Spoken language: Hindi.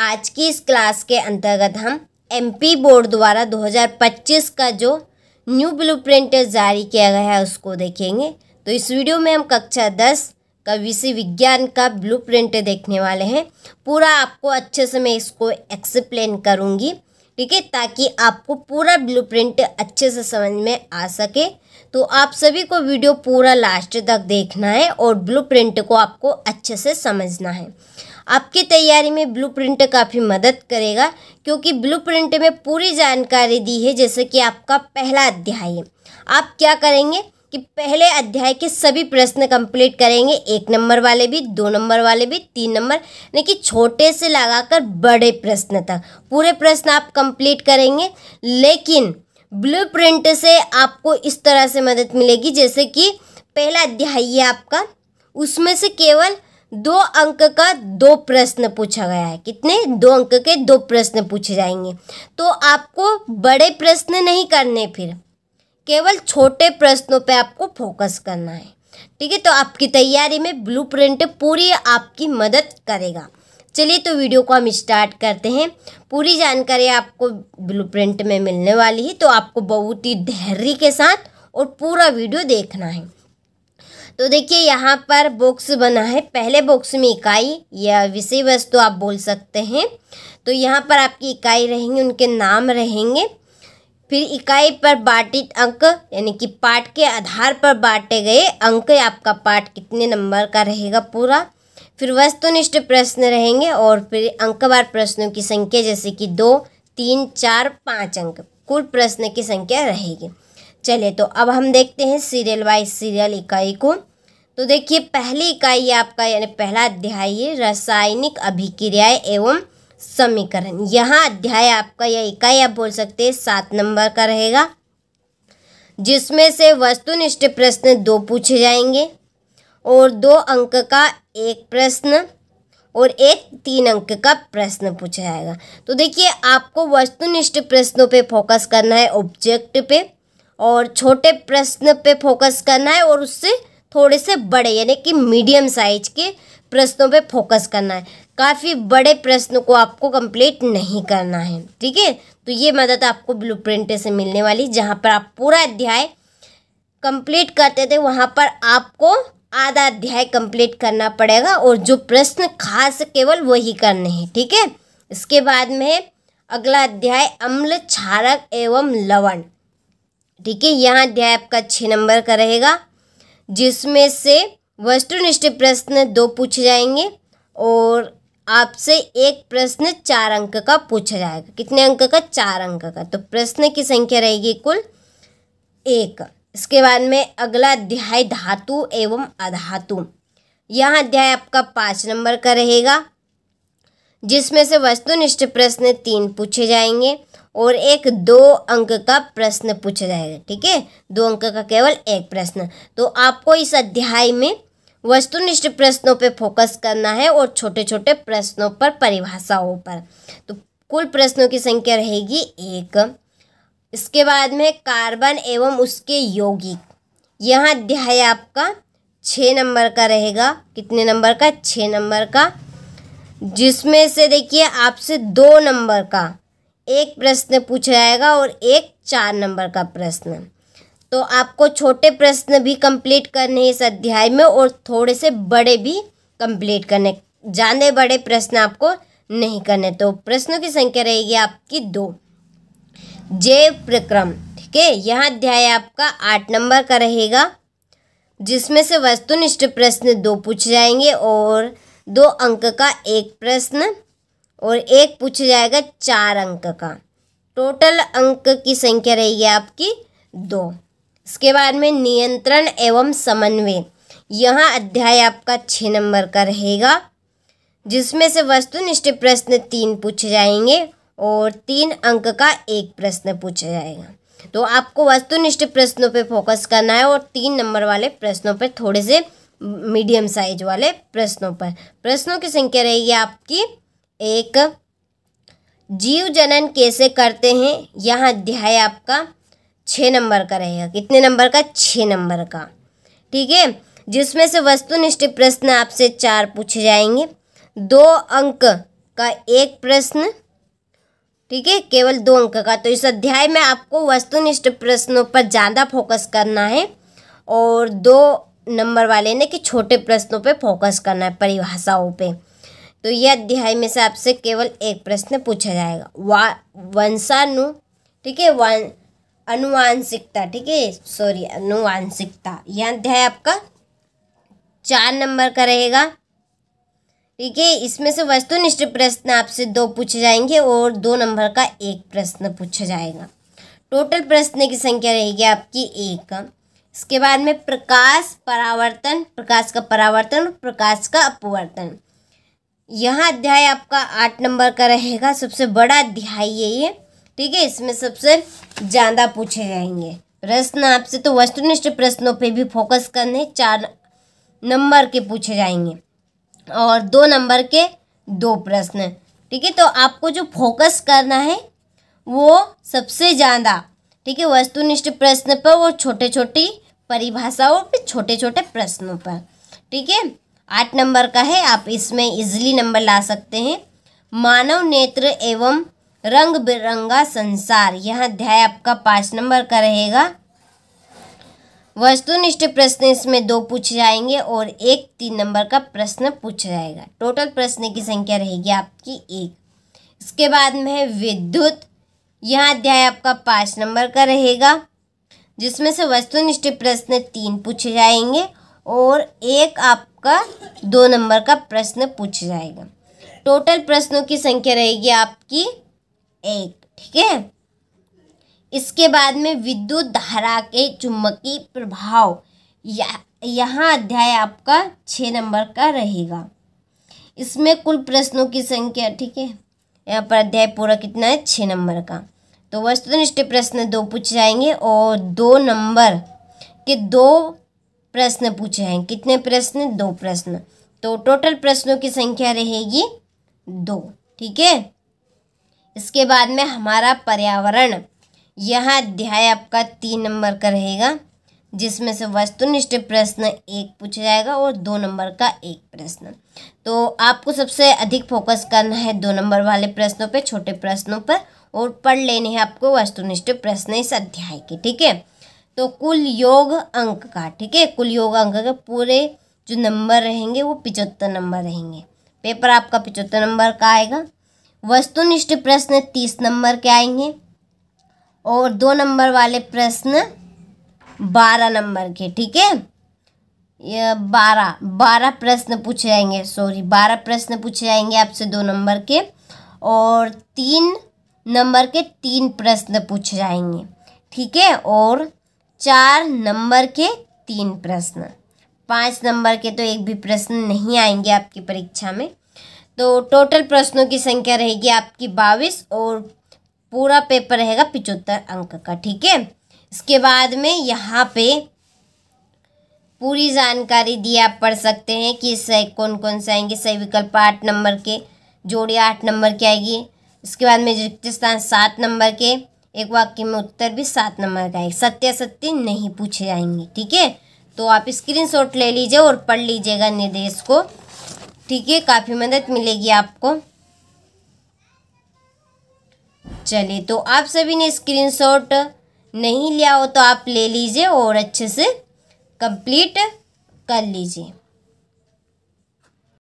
आज की इस क्लास के अंतर्गत हम एमपी बोर्ड द्वारा 2025 का जो न्यू ब्लूप्रिंट जारी किया गया है उसको देखेंगे तो इस वीडियो में हम कक्षा दस का विषय विज्ञान का ब्लूप्रिंट देखने वाले हैं पूरा आपको अच्छे से मैं इसको एक्सप्लेन करूँगी ठीक है ताकि आपको पूरा ब्लूप्रिंट अच्छे से समझ में आ सके तो आप सभी को वीडियो पूरा लास्ट तक देखना है और ब्लूप्रिंट को आपको अच्छे से समझना है आपकी तैयारी में ब्लूप्रिंट काफ़ी मदद करेगा क्योंकि ब्लूप्रिंट में पूरी जानकारी दी है जैसे कि आपका पहला अध्याय है आप क्या करेंगे कि पहले अध्याय के सभी प्रश्न कंप्लीट करेंगे एक नंबर वाले भी दो नंबर वाले भी तीन नंबर यानी कि छोटे से लगाकर बड़े प्रश्न तक पूरे प्रश्न आप कंप्लीट करेंगे लेकिन ब्लूप्रिंट से आपको इस तरह से मदद मिलेगी जैसे कि पहला अध्याय है आपका उसमें से केवल दो अंक का दो प्रश्न पूछा गया है कितने दो अंक के दो प्रश्न पूछे जाएंगे तो आपको बड़े प्रश्न नहीं करने फिर केवल छोटे प्रश्नों पे आपको फोकस करना है ठीक है तो आपकी तैयारी में ब्लू प्रिंट पूरी आपकी मदद करेगा चलिए तो वीडियो को हम स्टार्ट करते हैं पूरी जानकारी आपको ब्लू प्रिंट में मिलने वाली है तो आपको बहुत ही धैर्य के साथ और पूरा वीडियो देखना है तो देखिए यहाँ पर बॉक्स बना है पहले बॉक्स में इकाई या विषय वस्तु तो आप बोल सकते हैं तो यहाँ पर आपकी इकाई रहेंगी उनके नाम रहेंगे फिर इकाई पर बाटित अंक यानी कि पाठ के आधार पर बांटे गए अंक आपका पाठ कितने नंबर का रहेगा पूरा फिर वस्तुनिष्ठ प्रश्न रहेंगे और फिर अंकवार प्रश्नों की संख्या जैसे कि दो तीन चार पाँच अंक कुल प्रश्न की संख्या रहेगी चलिए तो अब हम देखते हैं सीरियल वाइज सीरियल इकाई को तो देखिए पहली इकाई आपका यानी पहला अध्याय है रासायनिक अभिक्रियाएं एवं समीकरण यहाँ अध्याय आपका यह इकाई आप बोल सकते हैं सात नंबर का रहेगा जिसमें से वस्तुनिष्ठ प्रश्न दो पूछे जाएंगे और दो अंक का एक प्रश्न और एक तीन अंक का प्रश्न पूछा जाएगा तो देखिए आपको वस्तुनिष्ठ प्रश्नों पे फोकस करना है ऑब्जेक्ट पे और छोटे प्रश्न पे फोकस करना है और उससे थोड़े से बड़े यानी कि मीडियम साइज के प्रश्नों पे फोकस करना है काफ़ी बड़े प्रश्न को आपको कंप्लीट नहीं करना है ठीक है तो ये मदद आपको प्रिंट से मिलने वाली जहाँ पर आप पूरा अध्याय कंप्लीट करते थे वहाँ पर आपको आधा अध्याय कंप्लीट करना पड़ेगा और जो प्रश्न खास केवल वही करने हैं ठीक है इसके बाद में अगला अध्याय अम्ल क्षारक एवं लवण ठीक है यहाँ अध्याय आपका छः नंबर का रहेगा जिसमें से वस्तुनिष्ठ प्रश्न दो पूछे जाएंगे और आपसे एक प्रश्न चार अंक का पूछा जाएगा कितने अंक का चार अंक का तो प्रश्न की संख्या रहेगी कुल एक इसके बाद में अगला अध्याय धातु एवं अधातु यह अध्याय आपका पाँच नंबर का रहेगा जिसमें से वस्तुनिष्ठ प्रश्न तीन पूछे जाएंगे और एक दो अंक का प्रश्न पूछा जाएगा ठीक है दो अंक का केवल एक प्रश्न तो आपको इस अध्याय में वस्तुनिष्ठ प्रश्नों पर फोकस करना है और छोटे छोटे प्रश्नों पर परिभाषाओं पर तो कुल प्रश्नों की संख्या रहेगी एक इसके बाद में कार्बन एवं उसके यौगिक यह अध्याय आपका छः नंबर का रहेगा कितने नंबर का छः नंबर का जिसमें से देखिए आपसे दो नंबर का एक प्रश्न पूछा जाएगा और एक चार नंबर का प्रश्न तो आपको छोटे प्रश्न भी कंप्लीट करने इस अध्याय में और थोड़े से बड़े भी कंप्लीट करने जाने बड़े प्रश्न आपको नहीं करने तो प्रश्नों की संख्या रहेगी आपकी दो जैव प्रक्रम ठीक है यह अध्याय आपका आठ नंबर का रहेगा जिसमें से वस्तुनिष्ठ प्रश्न दो पूछ जाएंगे और दो अंक का एक प्रश्न और एक पूछा जाएगा चार अंक का टोटल अंक की संख्या रहेगी आपकी दो इसके बाद में नियंत्रण एवं समन्वय यहाँ अध्याय आपका छः नंबर का रहेगा जिसमें से वस्तुनिष्ठ प्रश्न तीन पूछे जाएंगे और तीन अंक का एक प्रश्न पूछा जाएगा तो आपको वस्तुनिष्ठ प्रश्नों पे फोकस करना है और तीन नंबर वाले प्रश्नों पे थोड़े से मीडियम साइज वाले प्रश्नों पर प्रश्नों की संख्या रहेगी आपकी एक जीव जनन कैसे करते हैं यह अध्याय आपका छः नंबर का रहेगा कितने नंबर का छः नंबर का ठीक है जिसमें से वस्तुनिष्ठ प्रश्न आपसे चार पूछे जाएंगे दो अंक का एक प्रश्न ठीक है केवल दो अंक का तो इस अध्याय में आपको वस्तुनिष्ठ प्रश्नों पर ज़्यादा फोकस करना है और दो नंबर वाले ने कि छोटे प्रश्नों पे फोकस करना है परिभाषाओं पे तो यह अध्याय में से आपसे केवल एक प्रश्न पूछा जाएगा वा वंशानु ठीक है वन अनुवांशिकता ठीक है सॉरी अनुवांशिकता यह अध्याय आपका चार नंबर का रहेगा ठीक है इसमें से वस्तुनिष्ठ प्रश्न आपसे दो पूछे जाएंगे और दो नंबर का एक प्रश्न पूछा जाएगा टोटल प्रश्न की संख्या रहेगी आपकी एक इसके बाद में प्रकाश परावर्तन प्रकाश का परावर्तन और प्रकाश का अपवर्तन यहाँ अध्याय आपका आठ नंबर का रहेगा सबसे बड़ा अध्याय है ये ठीक है इसमें सबसे ज़्यादा पूछे जाएंगे प्रश्न आपसे तो वस्तुनिष्ठ प्रश्नों पे भी फोकस करने चार नंबर के पूछे जाएंगे और दो नंबर के दो प्रश्न ठीक है तो आपको जो फोकस करना है वो सबसे ज़्यादा ठीक है वस्तुनिष्ठ प्रश्न पर और छोटे छोटी परिभाषाओं पर छोटे छोटे प्रश्नों पर ठीक है आठ नंबर का है आप इसमें इजली नंबर ला सकते हैं मानव नेत्र एवं रंग बिरंगा संसार यह अध्याय आपका पाँच नंबर का रहेगा वस्तुनिष्ठ प्रश्न इसमें दो पूछे जाएंगे और एक तीन नंबर का प्रश्न पूछा जाएगा टोटल प्रश्न की संख्या रहेगी आपकी एक इसके बाद में है विद्युत यह अध्याय आपका पाँच नंबर का रहेगा जिसमें से वस्तुनिष्ठ प्रश्न तीन पूछे जाएंगे और एक आप आपका दो नंबर का प्रश्न पूछ जाएगा टोटल प्रश्नों की संख्या रहेगी आपकी एक ठीक है इसके बाद में विद्युत धारा के चुम्बकीय प्रभाव या यहाँ अध्याय आपका छः नंबर का रहेगा इसमें कुल प्रश्नों की संख्या ठीक है यहाँ पर अध्याय पूरा कितना है छः नंबर का तो वस्तुनिष्ठ प्रश्न दो पूछ जाएंगे और दो नंबर के दो प्रश्न पूछे हैं कितने प्रश्न दो प्रश्न तो टोटल प्रश्नों की संख्या रहेगी दो ठीक है इसके बाद में हमारा पर्यावरण यह अध्याय आपका तीन नंबर का रहेगा जिसमें से वस्तुनिष्ठ प्रश्न एक पूछा जाएगा और दो नंबर का एक प्रश्न तो आपको सबसे अधिक फोकस करना है दो नंबर वाले प्रश्नों पे छोटे प्रश्नों पर और पढ़ लेने हैं आपको वस्तुनिष्ठ प्रश्न इस अध्याय के ठीक है तो कुल योग अंक का ठीक है कुल योग अंक के पूरे जो नंबर रहेंगे वो पिचहत्तर नंबर रहेंगे पेपर आपका पिचहत्तर नंबर का आएगा वस्तुनिष्ठ प्रश्न तीस नंबर के आएंगे और दो नंबर वाले प्रश्न बारह नंबर के ठीक है ये बारह बारह प्रश्न पूछे जाएंगे सॉरी बारह प्रश्न पूछे जाएंगे आपसे दो नंबर के और तीन नंबर के तीन प्रश्न पूछे जाएंगे ठीक है और चार नंबर के तीन प्रश्न पाँच नंबर के तो एक भी प्रश्न नहीं आएंगे आपकी परीक्षा में तो टोटल प्रश्नों की संख्या रहेगी आपकी बाईस और पूरा पेपर रहेगा पिचहत्तर अंक का ठीक है इसके बाद में यहाँ पे पूरी जानकारी दी आप पढ़ सकते हैं कि सही कौन कौन से आएंगे सही विकल्प आठ नंबर के जोड़ी आठ नंबर के आएगी इसके बाद में रिक्त स्थान सात नंबर के एक वाक्य में उत्तर भी सात नंबर का है सत्य सत्य नहीं पूछे जाएंगे ठीक है तो आप स्क्रीनशॉट ले लीजिए और पढ़ लीजिएगा निर्देश को ठीक है काफ़ी मदद मिलेगी आपको चलिए तो आप सभी ने स्क्रीनशॉट नहीं लिया हो तो आप ले लीजिए और अच्छे से कंप्लीट कर लीजिए